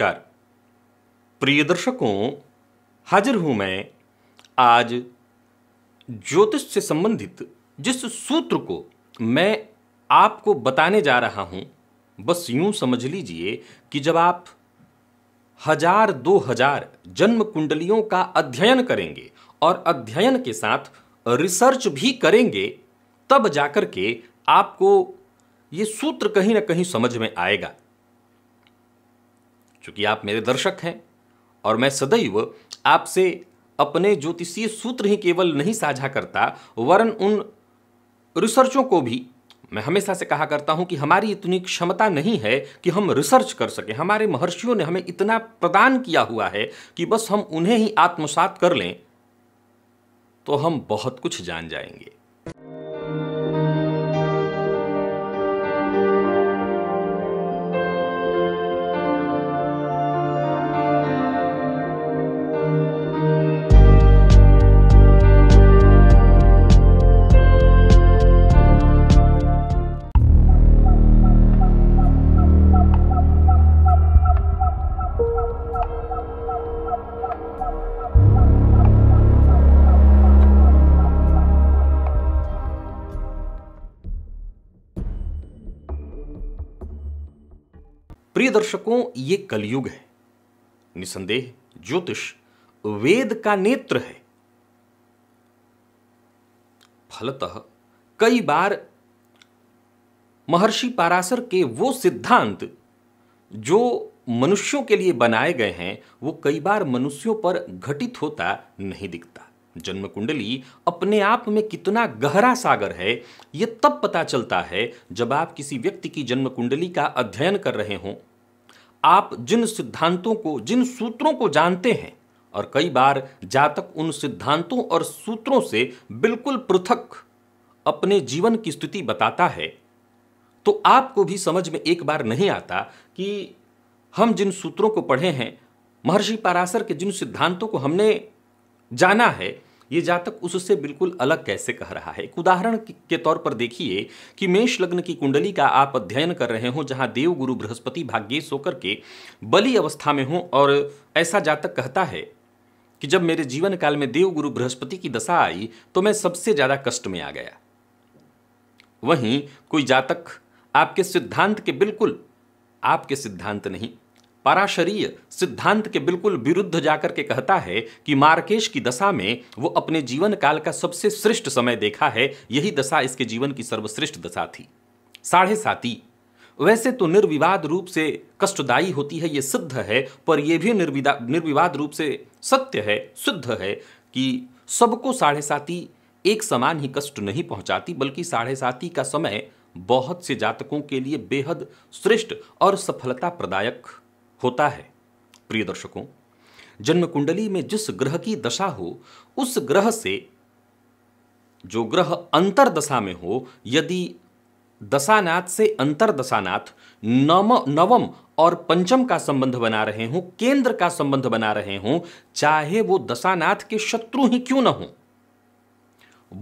नमस्कार प्रिय दर्शकों हाजिर हूं मैं आज ज्योतिष से संबंधित जिस सूत्र को मैं आपको बताने जा रहा हूं बस यूं समझ लीजिए कि जब आप हजार दो हजार जन्म कुंडलियों का अध्ययन करेंगे और अध्ययन के साथ रिसर्च भी करेंगे तब जाकर के आपको ये सूत्र कहीं ना कहीं समझ में आएगा चूंकि आप मेरे दर्शक हैं और मैं सदैव आपसे अपने ज्योतिषीय सूत्र ही केवल नहीं साझा करता वरन उन रिसर्चों को भी मैं हमेशा से कहा करता हूं कि हमारी इतनी क्षमता नहीं है कि हम रिसर्च कर सकें हमारे महर्षियों ने हमें इतना प्रदान किया हुआ है कि बस हम उन्हें ही आत्मसात कर लें तो हम बहुत कुछ जान जाएंगे प्रिय दर्शकों ये कलयुग है निसंदेह ज्योतिष वेद का नेत्र है फलतः कई बार महर्षि पाराशर के वो सिद्धांत जो मनुष्यों के लिए बनाए गए हैं वो कई बार मनुष्यों पर घटित होता नहीं दिखता जन्म कुंडली अपने आप में कितना गहरा सागर है यह तब पता चलता है जब आप किसी व्यक्ति की जन्म कुंडली का अध्ययन कर रहे हों आप जिन सिद्धांतों को जिन सूत्रों को जानते हैं और कई बार जातक उन सिद्धांतों और सूत्रों से बिल्कुल पृथक अपने जीवन की स्थिति बताता है तो आपको भी समझ में एक बार नहीं आता कि हम जिन सूत्रों को पढ़े हैं महर्षि पाराशर के जिन सिद्धांतों को हमने जाना है ये जातक उससे बिल्कुल अलग कैसे कह रहा है एक उदाहरण के तौर पर देखिए कि मेष लग्न की कुंडली का आप अध्ययन कर रहे हो जहां देव गुरु बृहस्पति भाग्य होकर के बली अवस्था में हो और ऐसा जातक कहता है कि जब मेरे जीवन काल में देव गुरु बृहस्पति की दशा आई तो मैं सबसे ज़्यादा कष्ट में आ गया वहीं कोई जातक आपके सिद्धांत के बिल्कुल आपके सिद्धांत नहीं पराशरीय सिद्धांत के बिल्कुल विरुद्ध जाकर के कहता है कि मार्केश की दशा में वो अपने जीवन काल का सबसे श्रेष्ठ समय देखा है यही दशा इसके जीवन की सर्वश्रेष्ठ दशा थी साढ़े साती वैसे तो निर्विवाद रूप से कष्टदायी होती है ये सिद्ध है पर यह भी निर्विदा निर्विवाद रूप से सत्य है सिद्ध है कि सबको साढ़े साथी एक समान ही कष्ट नहीं पहुंचाती बल्कि साढ़े साथी का समय बहुत से जातकों के लिए बेहद श्रेष्ठ और सफलता प्रदायक होता है प्रिय दर्शकों जन्म कुंडली में जिस ग्रह की दशा हो उस ग्रह से जो ग्रह अंतर दशा में हो यदि दशानाथ से अंतर दशानाथ नव नवम और पंचम का संबंध बना रहे हों केंद्र का संबंध बना रहे हों चाहे वो दशानाथ के शत्रु ही क्यों न हो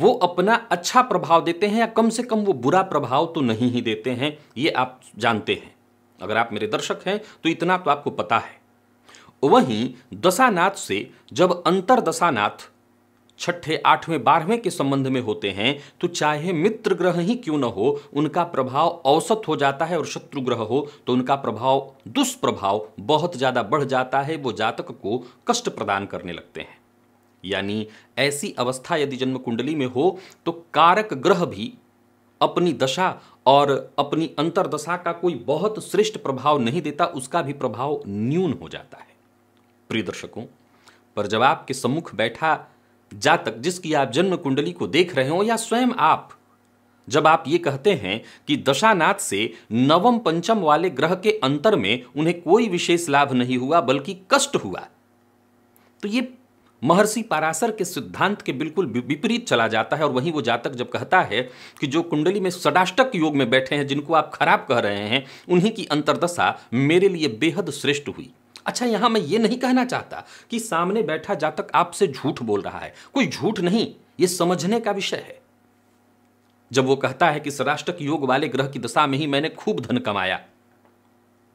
वो अपना अच्छा प्रभाव देते हैं या कम से कम वो बुरा प्रभाव तो नहीं ही देते हैं ये आप जानते हैं अगर आप मेरे दर्शक हैं तो इतना तो आपको पता है वहीं दशानाथ से जब अंतर दशानाथ छठे आठवें बारहवें के संबंध में होते हैं तो चाहे मित्र ग्रह ही क्यों न हो उनका प्रभाव औसत हो जाता है और शत्रु ग्रह हो तो उनका प्रभाव दुष्प्रभाव बहुत ज़्यादा बढ़ जाता है वो जातक को कष्ट प्रदान करने लगते हैं यानी ऐसी अवस्था यदि जन्म कुंडली में हो तो कारक ग्रह भी अपनी दशा और अपनी अंतरदशा का कोई बहुत श्रेष्ठ प्रभाव नहीं देता उसका भी प्रभाव न्यून हो जाता है प्रिय दर्शकों पर जब आपके सम्मुख बैठा जातक जिसकी आप जन्म कुंडली को देख रहे हो या स्वयं आप जब आप ये कहते हैं कि दशानाथ से नवम पंचम वाले ग्रह के अंतर में उन्हें कोई विशेष लाभ नहीं हुआ बल्कि कष्ट हुआ तो ये महर्षि पारासर के सिद्धांत के बिल्कुल विपरीत चला जाता है और वहीं वो जातक जब कहता है कि जो कुंडली में सदाष्टक योग में बैठे हैं जिनको आप खराब कह रहे हैं उन्हीं की अंतर्दशा मेरे लिए बेहद श्रेष्ठ हुई अच्छा यहाँ मैं ये नहीं कहना चाहता कि सामने बैठा जातक आपसे झूठ बोल रहा है कोई झूठ नहीं ये समझने का विषय है जब वो कहता है कि सराष्ट्रक योग वाले ग्रह की दशा में ही मैंने खूब धन कमाया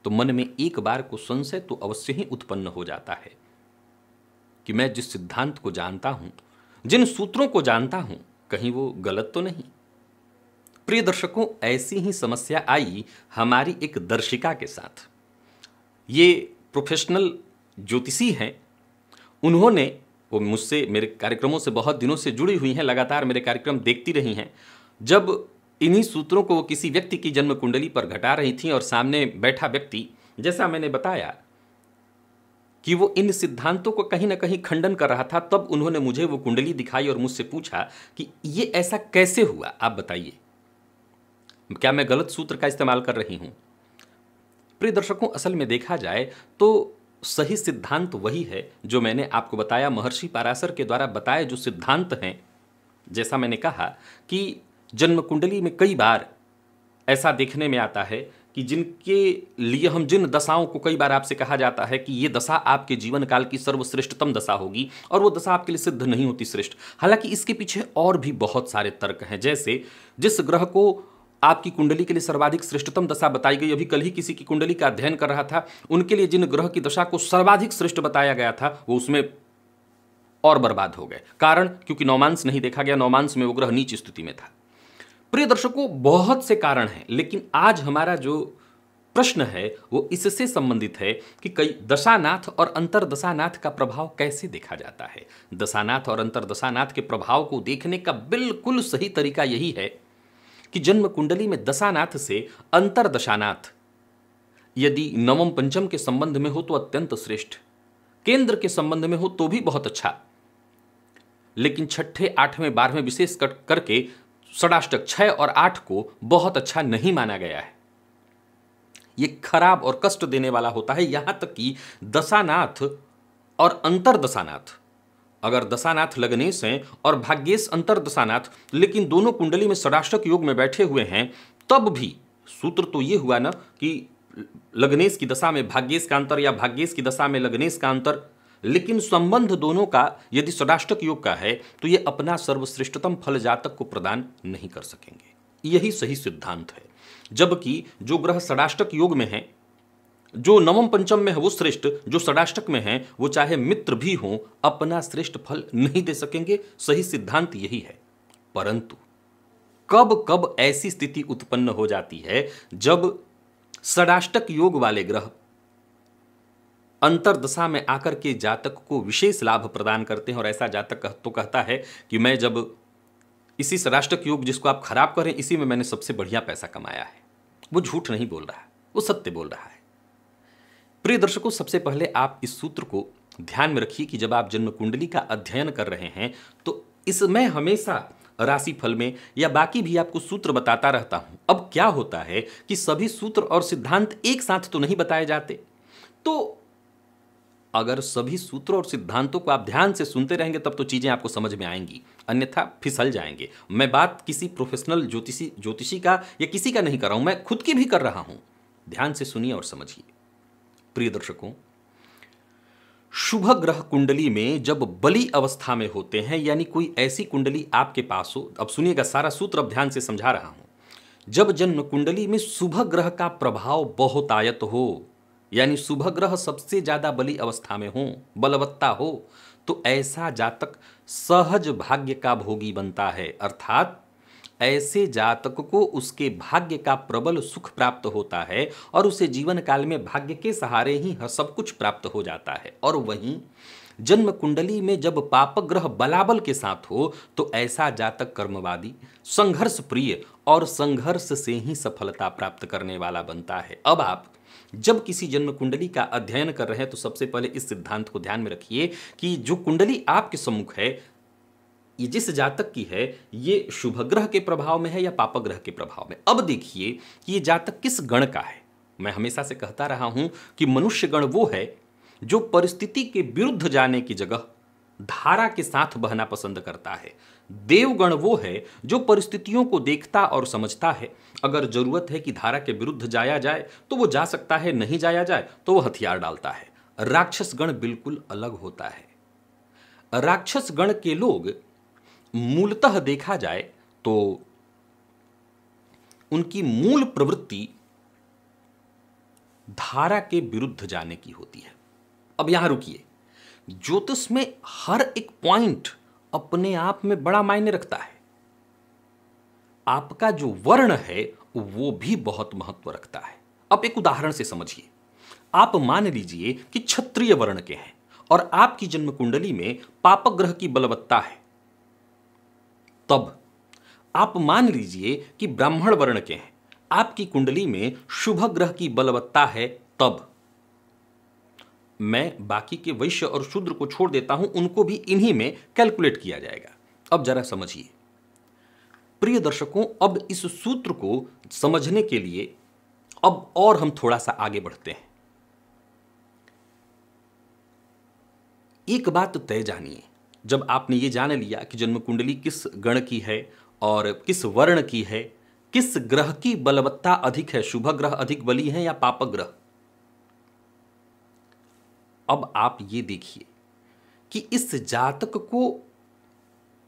तो मन में एक बार को संशय तो अवश्य ही उत्पन्न हो जाता है कि मैं जिस सिद्धांत को जानता हूं जिन सूत्रों को जानता हूं कहीं वो गलत तो नहीं प्रिय दर्शकों ऐसी ही समस्या आई हमारी एक दर्शिका के साथ ये प्रोफेशनल ज्योतिषी हैं उन्होंने वो मुझसे मेरे कार्यक्रमों से बहुत दिनों से जुड़ी हुई हैं लगातार मेरे कार्यक्रम देखती रही हैं जब इन्हीं सूत्रों को वो किसी व्यक्ति की जन्म कुंडली पर घटा रही थी और सामने बैठा व्यक्ति जैसा मैंने बताया कि वो इन सिद्धांतों को कहीं ना कहीं खंडन कर रहा था तब उन्होंने मुझे वो कुंडली दिखाई और मुझसे पूछा कि ये ऐसा कैसे हुआ आप बताइए क्या मैं गलत सूत्र का इस्तेमाल कर रही हूं प्रिय दर्शकों असल में देखा जाए तो सही सिद्धांत वही है जो मैंने आपको बताया महर्षि पारासर के द्वारा बताए जो सिद्धांत हैं जैसा मैंने कहा कि जन्म कुंडली में कई बार ऐसा देखने में आता है कि जिनके लिए हम जिन दशाओं को कई बार आपसे कहा जाता है कि ये दशा आपके जीवन काल की सर्वश्रेष्ठतम दशा होगी और वो दशा आपके लिए सिद्ध नहीं होती श्रेष्ठ हालांकि इसके पीछे और भी बहुत सारे तर्क हैं जैसे जिस ग्रह को आपकी कुंडली के लिए सर्वाधिक श्रेष्ठतम दशा बताई गई अभी कल ही किसी की कुंडली का अध्ययन कर रहा था उनके लिए जिन ग्रह की दशा को सर्वाधिक श्रेष्ठ बताया गया था वो उसमें और बर्बाद हो गए कारण क्योंकि नौमांस नहीं देखा गया नौमांस में वो ग्रह नीच स्थिति में था प्रिय दर्शकों बहुत से कारण हैं लेकिन आज हमारा जो प्रश्न है वो इससे संबंधित है कि कई दशानाथ और अंतरदशानाथ का प्रभाव कैसे देखा जाता है दशानाथ और अंतरदशानाथ के प्रभाव को देखने का बिल्कुल सही तरीका यही है कि जन्म कुंडली में दशानाथ से अंतरदशानाथ यदि नवम पंचम के संबंध में हो तो अत्यंत श्रेष्ठ केंद्र के संबंध में हो तो भी बहुत अच्छा लेकिन छठे आठवें बारहवें विशेष करके षडाष्टक छः और आठ को बहुत अच्छा नहीं माना गया है ये खराब और कष्ट देने वाला होता है यहां तक कि दशानाथ और अंतर दशानाथ अगर दशानाथ लग्नेश हैं और भाग्येश अंतर दशानाथ लेकिन दोनों कुंडली में षडाष्टक योग में बैठे हुए हैं तब भी सूत्र तो ये हुआ ना कि लग्नेश की दशा में भाग्येश का अंतर या भाग्येश की दशा में लग्नेश का अंतर लेकिन संबंध दोनों का यदि सदाष्टक योग का है तो ये अपना सर्वश्रेष्ठतम फल जातक को प्रदान नहीं कर सकेंगे यही सही सिद्धांत है जबकि जो ग्रह सदाष्टक योग में है जो नवम पंचम में है वो श्रेष्ठ जो सदाष्टक में है वो चाहे मित्र भी हों अपना श्रेष्ठ फल नहीं दे सकेंगे सही सिद्धांत यही है परंतु कब कब ऐसी स्थिति उत्पन्न हो जाती है जब षडाष्टक योग वाले ग्रह अंतरदशा में आकर के जातक को विशेष लाभ प्रदान करते हैं और ऐसा जातक कह, तो कहता है कि मैं जब इसी के योग जिसको आप खराब करें इसी में मैंने सबसे बढ़िया पैसा कमाया है वो झूठ नहीं बोल रहा वो सत्य बोल रहा है प्रिय दर्शकों सबसे पहले आप इस सूत्र को ध्यान में रखिए कि जब आप जन्म कुंडली का अध्ययन कर रहे हैं तो इसमें हमेशा राशि फल में या बाकी भी आपको सूत्र बताता रहता हूं अब क्या होता है कि सभी सूत्र और सिद्धांत एक साथ तो नहीं बताए जाते तो अगर सभी सूत्रों और सिद्धांतों को आप ध्यान से सुनते रहेंगे तब तो चीज़ें आपको समझ में आएंगी अन्यथा फिसल जाएंगे मैं बात किसी प्रोफेशनल ज्योतिषी ज्योतिषी का या किसी का नहीं कर रहा हूँ मैं खुद की भी कर रहा हूँ ध्यान से सुनिए और समझिए प्रिय दर्शकों शुभ ग्रह कुंडली में जब बली अवस्था में होते हैं यानी कोई ऐसी कुंडली आपके पास हो अब सुनिएगा सारा सूत्र अब ध्यान से समझा रहा हूं जब जन्म कुंडली में शुभ ग्रह का प्रभाव बहुत आयत हो यानी शुभ ग्रह सबसे ज़्यादा बली अवस्था में हो बलवत्ता हो तो ऐसा जातक सहज भाग्य का भोगी बनता है अर्थात ऐसे जातक को उसके भाग्य का प्रबल सुख प्राप्त होता है और उसे जीवन काल में भाग्य के सहारे ही सब कुछ प्राप्त हो जाता है और वहीं जन्म कुंडली में जब पाप ग्रह बलाबल के साथ हो तो ऐसा जातक कर्मवादी संघर्ष प्रिय और संघर्ष से ही सफलता प्राप्त करने वाला बनता है अब आप जब किसी जन्म कुंडली का अध्ययन कर रहे हैं तो सबसे पहले इस सिद्धांत को ध्यान में रखिए कि जो कुंडली आपके सम्मुख है ये जिस जातक की है ये शुभ ग्रह के प्रभाव में है या पापग्रह के प्रभाव में अब देखिए कि ये जातक किस गण का है मैं हमेशा से कहता रहा हूं कि मनुष्य गण वो है जो परिस्थिति के विरुद्ध जाने की जगह धारा के साथ बहना पसंद करता है देवगण वो है जो परिस्थितियों को देखता और समझता है अगर जरूरत है कि धारा के विरुद्ध जाया जाए तो वो जा सकता है नहीं जाया जाए तो वो हथियार डालता है राक्षसगण बिल्कुल अलग होता है राक्षसगण के लोग मूलतः देखा जाए तो उनकी मूल प्रवृत्ति धारा के विरुद्ध जाने की होती है अब यहां रुकिए ज्योतिष में हर एक पॉइंट अपने आप में बड़ा मायने रखता है आपका जो वर्ण है वो भी बहुत महत्व रखता है अब एक उदाहरण से समझिए आप मान लीजिए कि क्षत्रिय वर्ण के हैं और आपकी जन्म कुंडली में ग्रह की बलवत्ता है तब आप मान लीजिए कि ब्राह्मण वर्ण के हैं आपकी कुंडली में शुभ ग्रह की बलवत्ता है तब मैं बाकी के वैश्य और शूद्र को छोड़ देता हूं उनको भी इन्हीं में कैलकुलेट किया जाएगा अब जरा समझिए प्रिय दर्शकों अब इस सूत्र को समझने के लिए अब और हम थोड़ा सा आगे बढ़ते हैं एक बात तय जानिए जब आपने ये जान लिया कि जन्म कुंडली किस गण की है और किस वर्ण की है किस ग्रह की बलवत्ता अधिक है शुभ ग्रह अधिक बली है या पाप ग्रह अब आप ये देखिए कि इस जातक को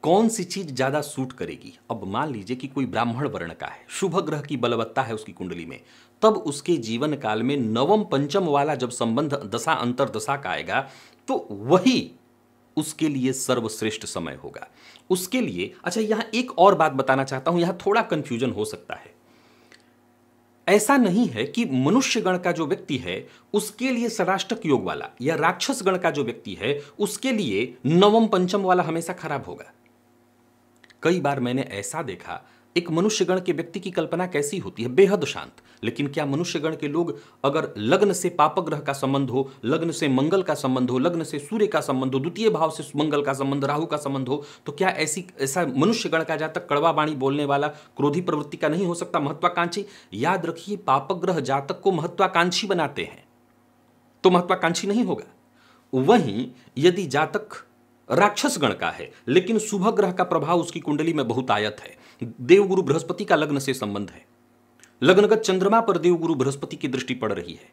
कौन सी चीज ज्यादा सूट करेगी अब मान लीजिए कि कोई ब्राह्मण वर्ण का है शुभ ग्रह की बलवत्ता है उसकी कुंडली में तब उसके जीवन काल में नवम पंचम वाला जब संबंध दशा अंतर दशा का आएगा तो वही उसके लिए सर्वश्रेष्ठ समय होगा उसके लिए अच्छा यहाँ एक और बात बताना चाहता हूँ यहाँ थोड़ा कन्फ्यूजन हो सकता है ऐसा नहीं है कि मनुष्य गण का जो व्यक्ति है उसके लिए सराष्टक योग वाला या राक्षस गण का जो व्यक्ति है उसके लिए नवम पंचम वाला हमेशा खराब होगा कई बार मैंने ऐसा देखा एक मनुष्यगण के व्यक्ति की कल्पना कैसी होती है बेहद शांत लेकिन क्या मनुष्यगण के लोग अगर लग्न से पापग्रह का संबंध हो लग्न से मंगल का संबंध हो लग्न से सूर्य का संबंध हो द्वितीय भाव से मंगल का संबंध राहु का संबंध हो तो क्या ऐसी ऐसा मनुष्यगण का जातक कड़वा वाणी बोलने वाला क्रोधी प्रवृत्ति का नहीं हो सकता महत्वाकांक्षी याद रखिए पापग्रह जातक को महत्वाकांक्षी बनाते हैं तो महत्वाकांक्षी नहीं होगा वहीं यदि जातक राक्षस गण का है लेकिन शुभ ग्रह का प्रभाव उसकी कुंडली में बहुत आयत है देवगुरु बृहस्पति का लग्न से संबंध है लग्नगत चंद्रमा पर देवगुरु बृहस्पति की दृष्टि पड़ रही है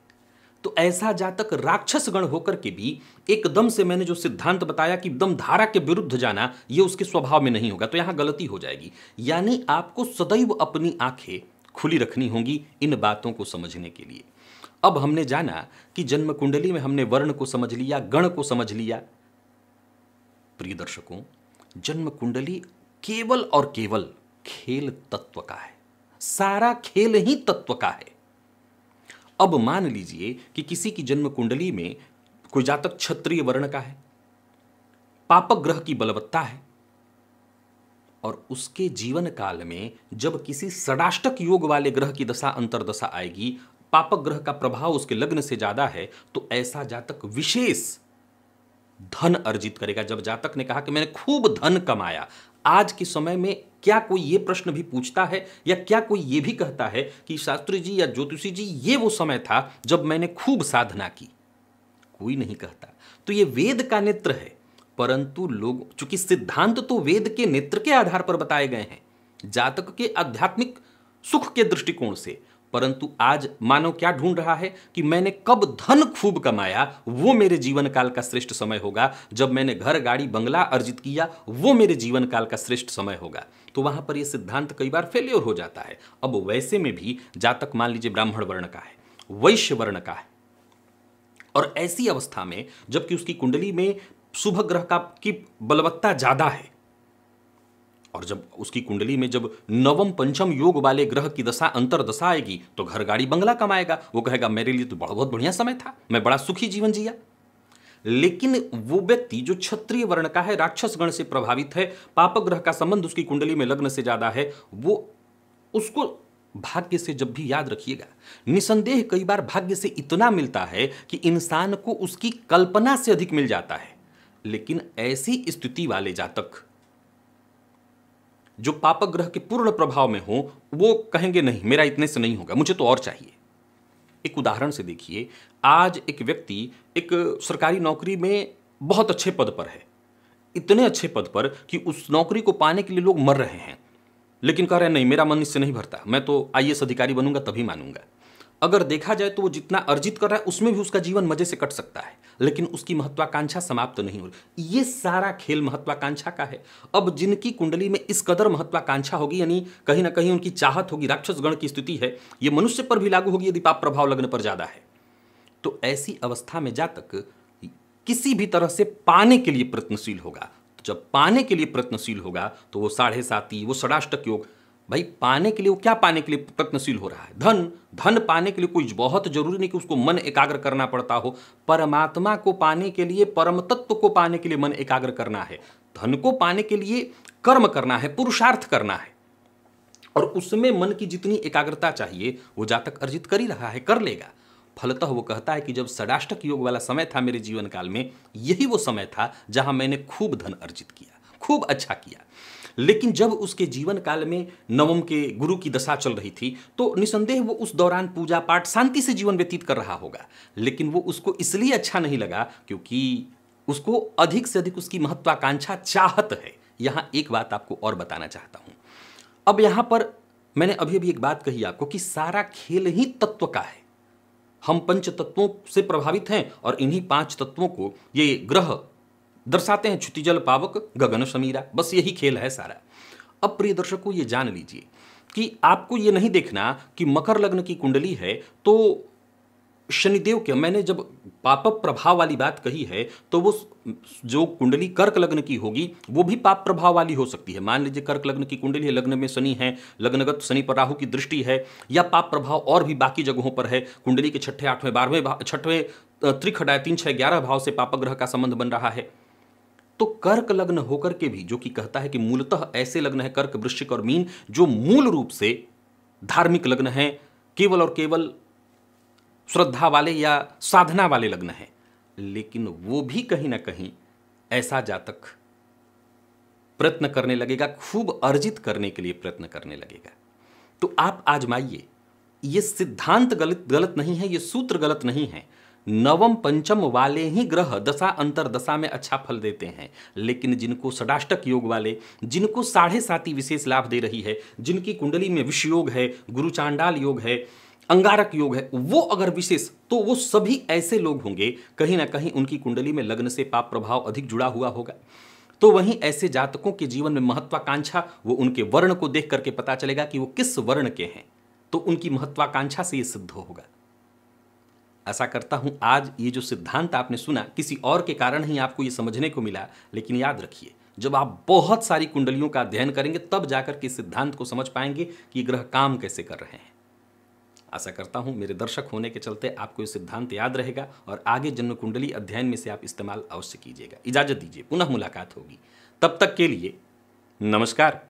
तो ऐसा जातक राक्षस गण होकर के भी एकदम से मैंने जो सिद्धांत बताया कि दम धारा के विरुद्ध जाना ये उसके स्वभाव में नहीं होगा तो यहां गलती हो जाएगी यानी आपको सदैव अपनी आंखें खुली रखनी होंगी इन बातों को समझने के लिए अब हमने जाना कि जन्म कुंडली में हमने वर्ण को समझ लिया गण को समझ लिया प्रिय दर्शकों जन्म कुंडली केवल और केवल खेल तत्व का है सारा खेल ही तत्व का है अब मान लीजिए कि किसी की जन्म कुंडली में कोई जातक क्षत्रिय वर्ण का है पापक ग्रह की बलवत्ता है और उसके जीवन काल में जब किसी सड़ाष्टक योग वाले ग्रह की दशा अंतरदशा आएगी पापक ग्रह का प्रभाव उसके लग्न से ज्यादा है तो ऐसा जातक विशेष धन अर्जित करेगा जब जातक ने कहा कि मैंने खूब धन कमाया आज के समय में क्या कोई ये प्रश्न भी पूछता है या क्या कोई ये भी कहता है कि शास्त्री जी या ज्योतिषी जी ये वो समय था जब मैंने खूब साधना की कोई नहीं कहता तो ये वेद का नेत्र है परंतु लोग चूंकि सिद्धांत तो वेद के नेत्र के आधार पर बताए गए हैं जातक के आध्यात्मिक सुख के दृष्टिकोण से परंतु आज मानव क्या ढूंढ रहा है कि मैंने कब धन खूब कमाया वो मेरे जीवन काल का श्रेष्ठ समय होगा जब मैंने घर गाड़ी बंगला अर्जित किया वो मेरे जीवन काल का श्रेष्ठ समय होगा तो वहां पर यह सिद्धांत कई बार फेल्योर हो जाता है अब वैसे में भी जातक मान लीजिए ब्राह्मण वर्ण का है वैश्य वर्ण का है और ऐसी अवस्था में जबकि उसकी कुंडली में शुभ ग्रह का की बलवत्ता ज्यादा है और जब उसकी कुंडली में जब नवम पंचम योग वाले ग्रह की दशा अंतर दशा आएगी तो घर गाड़ी बंगला कमाएगा वो कहेगा मेरे लिए तो बहुत बहुत बढ़िया समय था मैं बड़ा सुखी जीवन जिया लेकिन वो व्यक्ति जो क्षत्रिय वर्ण का है राक्षस गण से प्रभावित है पाप ग्रह का संबंध उसकी कुंडली में लग्न से ज्यादा है वो उसको भाग्य से जब भी याद रखिएगा निसंदेह कई बार भाग्य से इतना मिलता है कि इंसान को उसकी कल्पना से अधिक मिल जाता है लेकिन ऐसी स्थिति वाले जातक जो पापक ग्रह के पूर्ण प्रभाव में हो वो कहेंगे नहीं मेरा इतने से नहीं होगा मुझे तो और चाहिए एक उदाहरण से देखिए आज एक व्यक्ति एक सरकारी नौकरी में बहुत अच्छे पद पर है इतने अच्छे पद पर कि उस नौकरी को पाने के लिए लोग मर रहे हैं लेकिन कह रहे हैं नहीं मेरा मन इससे नहीं भरता मैं तो आई अधिकारी बनूंगा तभी मानूंगा अगर देखा जाए तो वो जितना अर्जित कर रहा है उसमें भी उसका जीवन मजे से कट सकता है लेकिन उसकी महत्वाकांक्षा समाप्त तो नहीं हो रही ये सारा खेल महत्वाकांक्षा का है अब जिनकी कुंडली में इस कदर महत्वाकांक्षा होगी यानी कहीं ना कहीं उनकी चाहत होगी राक्षसगण की स्थिति है ये मनुष्य पर भी लागू होगी यदि पाप प्रभाव लगने पर ज़्यादा है तो ऐसी अवस्था में जातक किसी भी तरह से पाने के लिए प्रयत्नशील होगा तो जब पाने के लिए प्रयत्नशील होगा तो वो साढ़े साथी वो सड़ाष्टक योग भाई पाने के लिए वो क्या पाने के लिए प्रयत्नशील हो रहा है धन धन पाने के लिए कोई बहुत जरूरी नहीं कि उसको मन एकाग्र करना पड़ता हो परमात्मा को पाने के लिए परम तत्व को पाने के लिए मन एकाग्र करना है धन को पाने के लिए कर्म करना है पुरुषार्थ करना है और उसमें मन की जितनी एकाग्रता चाहिए वो जातक अर्जित कर ही रहा है कर लेगा फलतः वो कहता है कि जब षडाष्टक योग वाला समय था मेरे जीवन काल में यही वो समय था जहां मैंने खूब धन अर्जित किया खूब अच्छा किया लेकिन जब उसके जीवन काल में नवम के गुरु की दशा चल रही थी तो निसंदेह वो उस दौरान पूजा पाठ शांति से जीवन व्यतीत कर रहा होगा लेकिन वो उसको इसलिए अच्छा नहीं लगा क्योंकि उसको अधिक से अधिक उसकी महत्वाकांक्षा चाहत है यहाँ एक बात आपको और बताना चाहता हूँ अब यहाँ पर मैंने अभी अभी एक बात कही आपको कि सारा खेल ही तत्व का है हम पंच तत्वों से प्रभावित हैं और इन्हीं पांच तत्वों को ये ग्रह दर्शाते हैं जल पावक गगन समीरा बस यही खेल है सारा अब प्रिय दर्शकों ये जान लीजिए कि आपको ये नहीं देखना कि मकर लग्न की कुंडली है तो शनिदेव के मैंने जब पाप प्रभाव वाली बात कही है तो वो जो कुंडली कर्क लग्न की होगी वो भी पाप प्रभाव वाली हो सकती है मान लीजिए कर्क लग्न की कुंडली है लग्न में शनि है लग्नगत शनि पर राहु की दृष्टि है या पाप प्रभाव और भी बाकी जगहों पर है कुंडली के छठे आठवें बारहवें छठवें त्रिखडाय तीन छः ग्यारह भाव से पापग्रह का संबंध बन रहा है तो कर्क लग्न होकर के भी जो कि कहता है कि मूलतः ऐसे लग्न है कर्क वृश्चिक और मीन जो मूल रूप से धार्मिक लग्न है केवल और केवल श्रद्धा वाले या साधना वाले लग्न है लेकिन वो भी कहीं ना कहीं ऐसा जातक प्रयत्न करने लगेगा खूब अर्जित करने के लिए प्रयत्न करने लगेगा तो आप आजमाइए ये सिद्धांत गलत गलत नहीं है ये सूत्र गलत नहीं है नवम पंचम वाले ही ग्रह दशा अंतर दशा में अच्छा फल देते हैं लेकिन जिनको षडाष्टक योग वाले जिनको साढ़े साती विशेष लाभ दे रही है जिनकी कुंडली में विष योग है गुरु चांडाल योग है अंगारक योग है वो अगर विशेष तो वो सभी ऐसे लोग होंगे कहीं ना कहीं उनकी कुंडली में लग्न से पाप प्रभाव अधिक जुड़ा हुआ होगा तो वहीं ऐसे जातकों के जीवन में महत्वाकांक्षा वो उनके वर्ण को देख करके पता चलेगा कि वो किस वर्ण के हैं तो उनकी महत्वाकांक्षा से ये सिद्ध होगा आशा करता हूँ आज ये जो सिद्धांत आपने सुना किसी और के कारण ही आपको ये समझने को मिला लेकिन याद रखिए जब आप बहुत सारी कुंडलियों का अध्ययन करेंगे तब जाकर के सिद्धांत को समझ पाएंगे कि ग्रह काम कैसे कर रहे हैं आशा करता हूँ मेरे दर्शक होने के चलते आपको ये सिद्धांत याद रहेगा और आगे जन्म कुंडली अध्ययन में से आप इस्तेमाल अवश्य कीजिएगा इजाजत दीजिए पुनः मुलाकात होगी तब तक के लिए नमस्कार